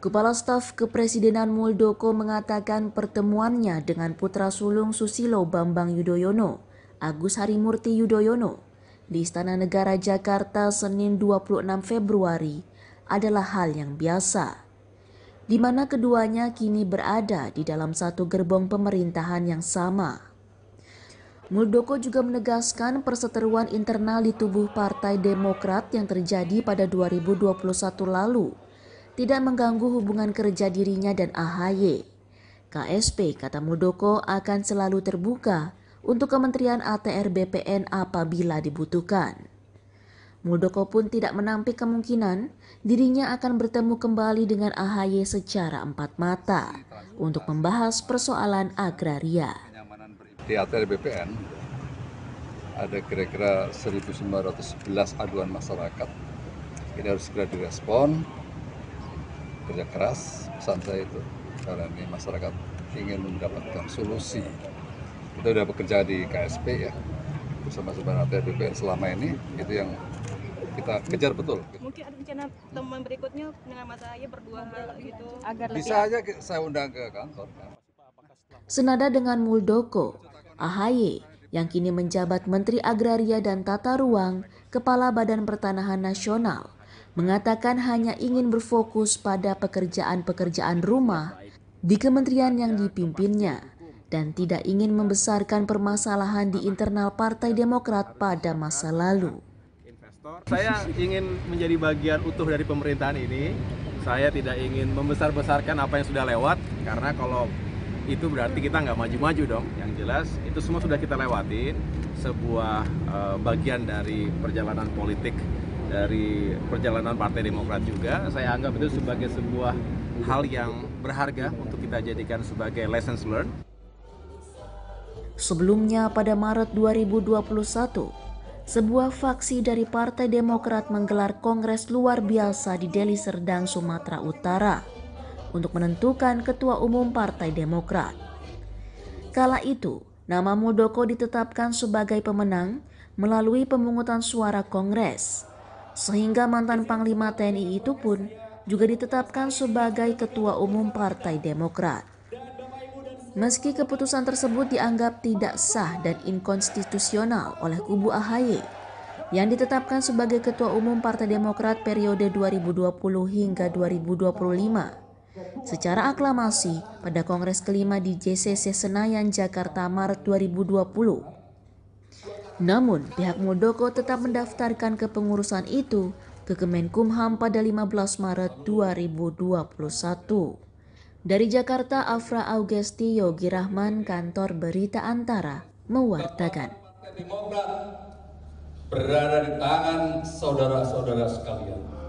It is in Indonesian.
Kepala Staf Kepresidenan Muldoko mengatakan pertemuannya dengan putra sulung Susilo Bambang Yudhoyono, Agus Harimurti Yudhoyono, di Istana Negara Jakarta Senin 26 Februari adalah hal yang biasa, di mana keduanya kini berada di dalam satu gerbong pemerintahan yang sama. Muldoko juga menegaskan perseteruan internal di tubuh Partai Demokrat yang terjadi pada 2021 lalu tidak mengganggu hubungan kerja dirinya dan AHY. KSP, kata Mudoko akan selalu terbuka untuk Kementerian ATR BPN apabila dibutuhkan. Mudoko pun tidak menampik kemungkinan dirinya akan bertemu kembali dengan AHY secara empat mata untuk membahas persoalan agraria. Di ATR BPN ada kira-kira 1.911 aduan masyarakat. Ini harus segera direspon kerja keras pesan saya itu karena ini masyarakat ingin mendapatkan solusi kita sudah bekerja di KSP ya bersama Sebenarnya BPN selama ini itu yang kita kejar betul. Mungkin ada rencana teman berikutnya dengan Mas Ahaye berdua hal gitu agar bisa aja saya undang ke kantor. Senada dengan Muldoko, Ahaye yang kini menjabat Menteri Agraria dan Tata Ruang, Kepala Badan Pertanahan Nasional, mengatakan hanya ingin berfokus pada pekerjaan-pekerjaan rumah di kementerian yang dipimpinnya dan tidak ingin membesarkan permasalahan di internal Partai Demokrat pada masa lalu. Saya ingin menjadi bagian utuh dari pemerintahan ini. Saya tidak ingin membesar-besarkan apa yang sudah lewat karena kalau itu berarti kita nggak maju-maju dong. Yang jelas itu semua sudah kita lewatin sebuah uh, bagian dari perjalanan politik dari perjalanan Partai Demokrat juga. Saya anggap itu sebagai sebuah hal yang berharga untuk kita jadikan sebagai lessons learned. Sebelumnya pada Maret 2021, sebuah faksi dari Partai Demokrat menggelar kongres luar biasa di Deli Serdang, Sumatera Utara untuk menentukan ketua umum Partai Demokrat. Kala itu, nama Muldoko ditetapkan sebagai pemenang melalui pemungutan suara kongres. Sehingga mantan Panglima TNI itu pun juga ditetapkan sebagai Ketua Umum Partai Demokrat. Meski keputusan tersebut dianggap tidak sah dan inkonstitusional oleh kubu AHY, yang ditetapkan sebagai Ketua Umum Partai Demokrat periode 2020 hingga 2025 secara aklamasi pada Kongres kelima di JCC Senayan Jakarta Maret 2020 namun, pihak Modoko tetap mendaftarkan kepengurusan itu ke Kemenkumham pada 15 Maret 2021. Dari Jakarta, Afra Augesti Yogi Rahman, kantor Berita Antara, mewartakan. berada di tangan saudara-saudara sekalian.